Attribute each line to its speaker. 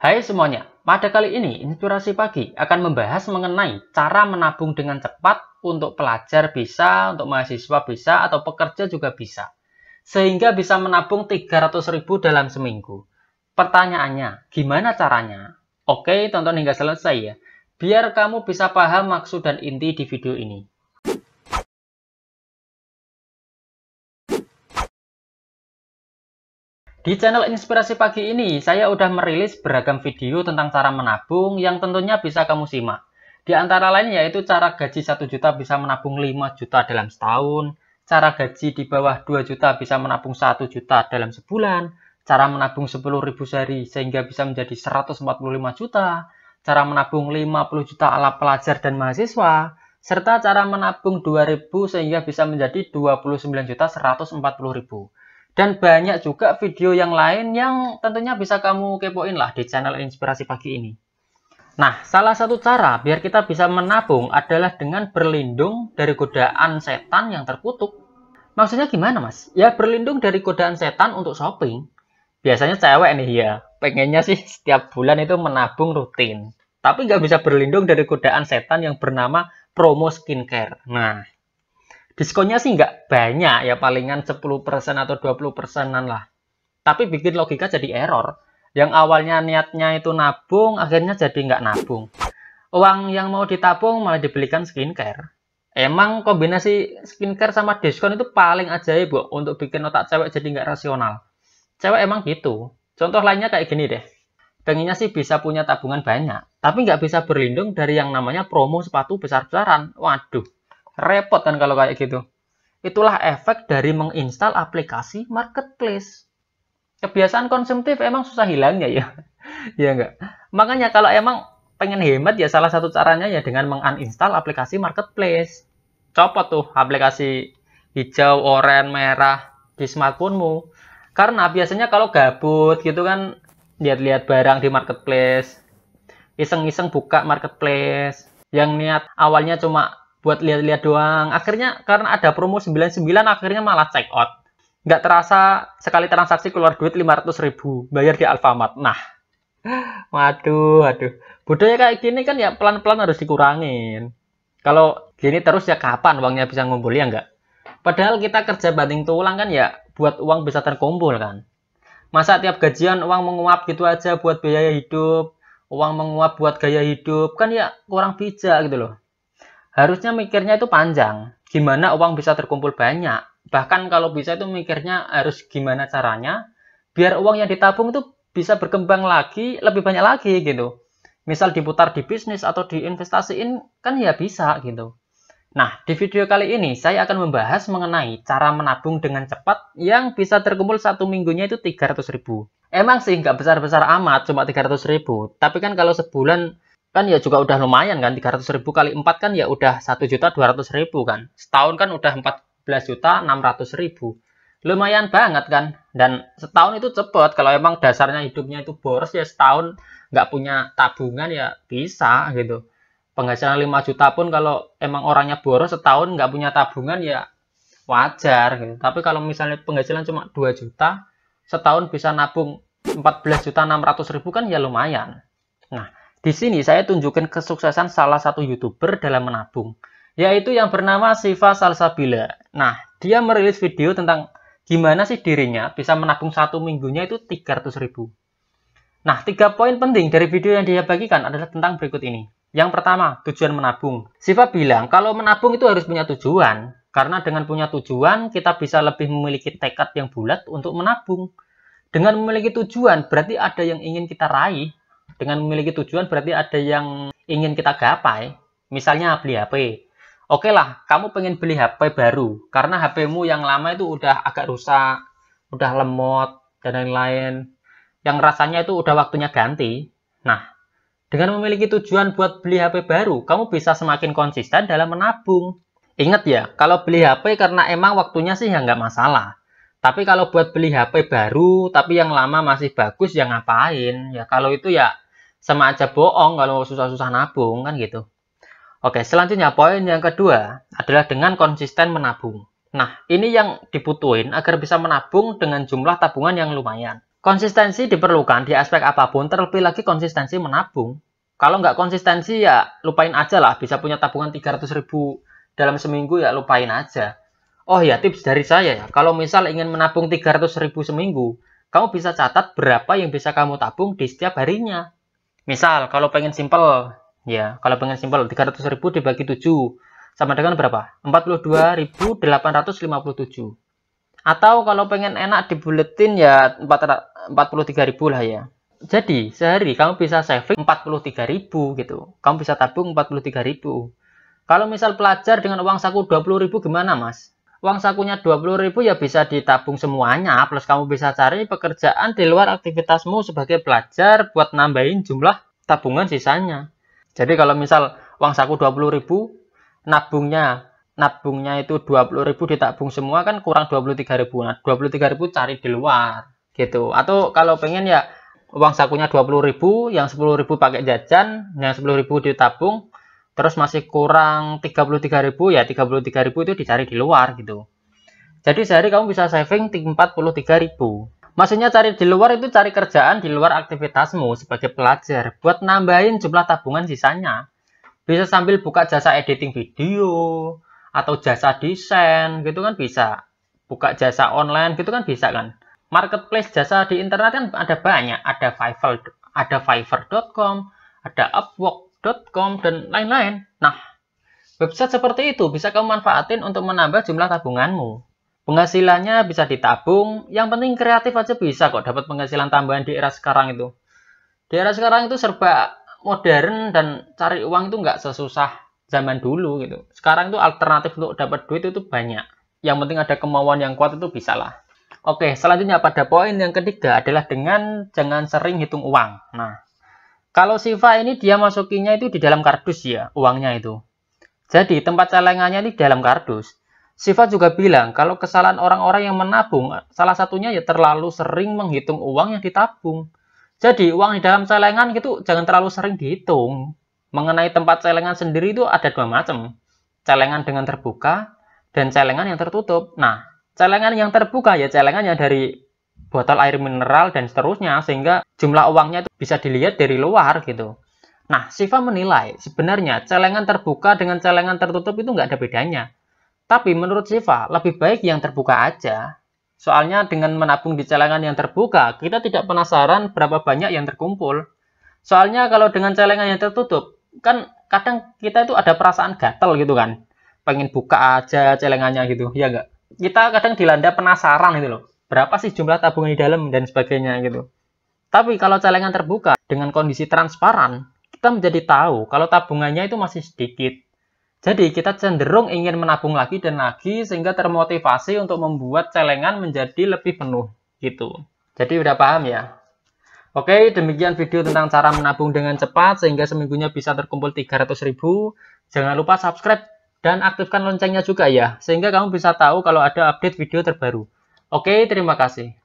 Speaker 1: Hai semuanya, pada kali ini Inspirasi Pagi akan membahas mengenai cara menabung dengan cepat untuk pelajar bisa, untuk mahasiswa bisa, atau pekerja juga bisa. Sehingga bisa menabung 300 ribu dalam seminggu. Pertanyaannya, gimana caranya? Oke, tonton hingga selesai ya. Biar kamu bisa paham maksud dan inti di video ini. Di channel Inspirasi Pagi ini, saya sudah merilis beragam video tentang cara menabung yang tentunya bisa kamu simak. Di antara lain yaitu cara gaji 1 juta bisa menabung 5 juta dalam setahun, cara gaji di bawah 2 juta bisa menabung 1 juta dalam sebulan, cara menabung ribu sehari sehingga bisa menjadi 145 juta, cara menabung 50 juta ala pelajar dan mahasiswa, serta cara menabung 2.000 sehingga bisa menjadi juta 29 140 ribu. Dan banyak juga video yang lain yang tentunya bisa kamu kepoin lah di channel Inspirasi Pagi ini. Nah, salah satu cara biar kita bisa menabung adalah dengan berlindung dari godaan setan yang terkutuk. Maksudnya gimana mas? Ya berlindung dari godaan setan untuk shopping. Biasanya cewek nih ya, pengennya sih setiap bulan itu menabung rutin. Tapi nggak bisa berlindung dari godaan setan yang bernama promo skincare. Nah, diskonnya sih nggak banyak ya palingan 10% atau 20 persenan lah tapi bikin logika jadi error yang awalnya niatnya itu nabung akhirnya jadi nggak nabung uang yang mau ditabung malah dibelikan skincare emang kombinasi skincare sama diskon itu paling ajaib bu untuk bikin otak cewek jadi nggak rasional cewek emang gitu contoh lainnya kayak gini deh pengennya sih bisa punya tabungan banyak tapi nggak bisa berlindung dari yang namanya promo sepatu besar-besaran waduh Repot kan kalau kayak gitu. Itulah efek dari menginstal aplikasi marketplace. Kebiasaan konsumtif emang susah hilangnya ya. ya enggak. Makanya kalau emang pengen hemat ya salah satu caranya ya dengan menguninstall aplikasi marketplace. Copot tuh aplikasi hijau, oranye, merah di smartphonemu. Karena biasanya kalau gabut gitu kan lihat-lihat barang di marketplace, iseng-iseng buka marketplace, yang niat awalnya cuma buat lihat-lihat doang. Akhirnya karena ada promo 99 akhirnya malah check out. Nggak terasa sekali transaksi keluar duit 500 ribu, bayar di Alfamart. Nah, waduh, aduh. Budaya kayak gini kan ya pelan-pelan harus dikurangin. Kalau gini terus ya kapan uangnya bisa ngumpul ya nggak? Padahal kita kerja banting tulang kan ya buat uang bisa terkumpul kan. Masa tiap gajian uang menguap gitu aja buat biaya hidup, uang menguap buat gaya hidup kan ya kurang bijak gitu loh harusnya mikirnya itu panjang. Gimana uang bisa terkumpul banyak? Bahkan kalau bisa itu mikirnya harus gimana caranya biar uang yang ditabung itu bisa berkembang lagi, lebih banyak lagi gitu. Misal diputar di bisnis atau diinvestasiin kan ya bisa gitu. Nah, di video kali ini saya akan membahas mengenai cara menabung dengan cepat yang bisa terkumpul satu minggunya itu 300 ribu. Emang sih nggak besar-besar amat, cuma 300 ribu. Tapi kan kalau sebulan kan ya juga udah lumayan kan 300 ribu kali 4 kan ya udah 1 juta 200 ribu kan setahun kan udah 14 juta 600 ribu lumayan banget kan dan setahun itu cepet kalau emang dasarnya hidupnya itu boros ya setahun nggak punya tabungan ya bisa gitu penghasilan 5 juta pun kalau emang orangnya boros setahun nggak punya tabungan ya wajar gitu. tapi kalau misalnya penghasilan cuma 2 juta setahun bisa nabung 14 juta 600 ribu kan ya lumayan nah di sini saya tunjukkan kesuksesan salah satu YouTuber dalam menabung, yaitu yang bernama Siva Salsabila. Nah, dia merilis video tentang gimana sih dirinya bisa menabung satu minggunya itu 300 ribu. Nah, tiga poin penting dari video yang dia bagikan adalah tentang berikut ini. Yang pertama, tujuan menabung. Siva bilang kalau menabung itu harus punya tujuan, karena dengan punya tujuan kita bisa lebih memiliki tekad yang bulat untuk menabung. Dengan memiliki tujuan, berarti ada yang ingin kita raih, dengan memiliki tujuan berarti ada yang ingin kita gapai. Misalnya beli HP. Oke lah, kamu pengen beli HP baru karena HPmu yang lama itu udah agak rusak, udah lemot dan lain-lain. Yang rasanya itu udah waktunya ganti. Nah, dengan memiliki tujuan buat beli HP baru, kamu bisa semakin konsisten dalam menabung. Ingat ya, kalau beli HP karena emang waktunya sih ya nggak masalah. Tapi kalau buat beli HP baru, tapi yang lama masih bagus, ya ngapain? Ya kalau itu ya sama aja bohong kalau susah-susah nabung kan gitu. Oke, selanjutnya poin yang kedua adalah dengan konsisten menabung. Nah, ini yang dibutuhin agar bisa menabung dengan jumlah tabungan yang lumayan. Konsistensi diperlukan di aspek apapun, terlebih lagi konsistensi menabung. Kalau nggak konsistensi ya lupain aja lah, bisa punya tabungan 300 ribu dalam seminggu ya lupain aja. Oh ya, tips dari saya ya, kalau misal ingin menabung 300 ribu seminggu, kamu bisa catat berapa yang bisa kamu tabung di setiap harinya Misal kalau pengen simpel ya kalau pengen simple 300.000 dibagi 7 sama dengan berapa? 42.857. Atau kalau pengen enak di buletin ya 43.000 lah ya. Jadi sehari kamu bisa saving 43.000 gitu. Kamu bisa tabung 43.000. Kalau misal pelajar dengan uang saku 20.000 gimana mas? uang sakunya ribu ya bisa ditabung semuanya plus kamu bisa cari pekerjaan di luar aktivitasmu sebagai pelajar buat nambahin jumlah tabungan sisanya. Jadi kalau misal uang saku 20.000 nabungnya nabungnya itu ribu ditabung semua kan kurang ribu. Nah, ribu cari di luar gitu. Atau kalau pengen ya uang sakunya ribu, yang ribu pakai jajan, yang ribu ditabung, terus masih kurang 33.000 ya 33.000 itu dicari di luar gitu jadi sehari kamu bisa saving 43.000 maksudnya cari di luar itu cari kerjaan di luar aktivitasmu sebagai pelajar buat nambahin jumlah tabungan sisanya bisa sambil buka jasa editing video atau jasa desain gitu kan bisa buka jasa online gitu kan bisa kan marketplace jasa di internet kan ada banyak ada Fiverr ada Fiverr.com ada Upwork .com dan lain-lain. Nah, website seperti itu bisa kamu manfaatin untuk menambah jumlah tabunganmu. Penghasilannya bisa ditabung, yang penting kreatif aja bisa kok dapat penghasilan tambahan di era sekarang itu. Di era sekarang itu serba modern dan cari uang itu nggak sesusah zaman dulu gitu. Sekarang itu alternatif untuk dapat duit itu banyak. Yang penting ada kemauan yang kuat itu bisa lah. Oke, selanjutnya pada poin yang ketiga adalah dengan jangan sering hitung uang. Nah, kalau Siva ini dia masukinya itu di dalam kardus ya, uangnya itu. Jadi tempat celengannya ini di dalam kardus. Siva juga bilang kalau kesalahan orang-orang yang menabung, salah satunya ya terlalu sering menghitung uang yang ditabung. Jadi uang di dalam celengan itu jangan terlalu sering dihitung. Mengenai tempat celengan sendiri itu ada dua macam. Celengan dengan terbuka dan celengan yang tertutup. Nah, celengan yang terbuka ya celengan yang dari botol air mineral dan seterusnya sehingga jumlah uangnya itu bisa dilihat dari luar gitu. Nah, Siva menilai sebenarnya celengan terbuka dengan celengan tertutup itu nggak ada bedanya. Tapi menurut Siva, lebih baik yang terbuka aja. Soalnya dengan menabung di celengan yang terbuka, kita tidak penasaran berapa banyak yang terkumpul. Soalnya kalau dengan celengan yang tertutup, kan kadang kita itu ada perasaan gatel gitu kan. Pengen buka aja celengannya gitu, ya nggak? Kita kadang dilanda penasaran gitu loh berapa sih jumlah tabungan di dalam dan sebagainya gitu. Tapi kalau celengan terbuka dengan kondisi transparan, kita menjadi tahu kalau tabungannya itu masih sedikit. Jadi kita cenderung ingin menabung lagi dan lagi sehingga termotivasi untuk membuat celengan menjadi lebih penuh gitu. Jadi udah paham ya? Oke, demikian video tentang cara menabung dengan cepat sehingga seminggunya bisa terkumpul 300 ribu. Jangan lupa subscribe dan aktifkan loncengnya juga ya, sehingga kamu bisa tahu kalau ada update video terbaru. Oke, terima kasih.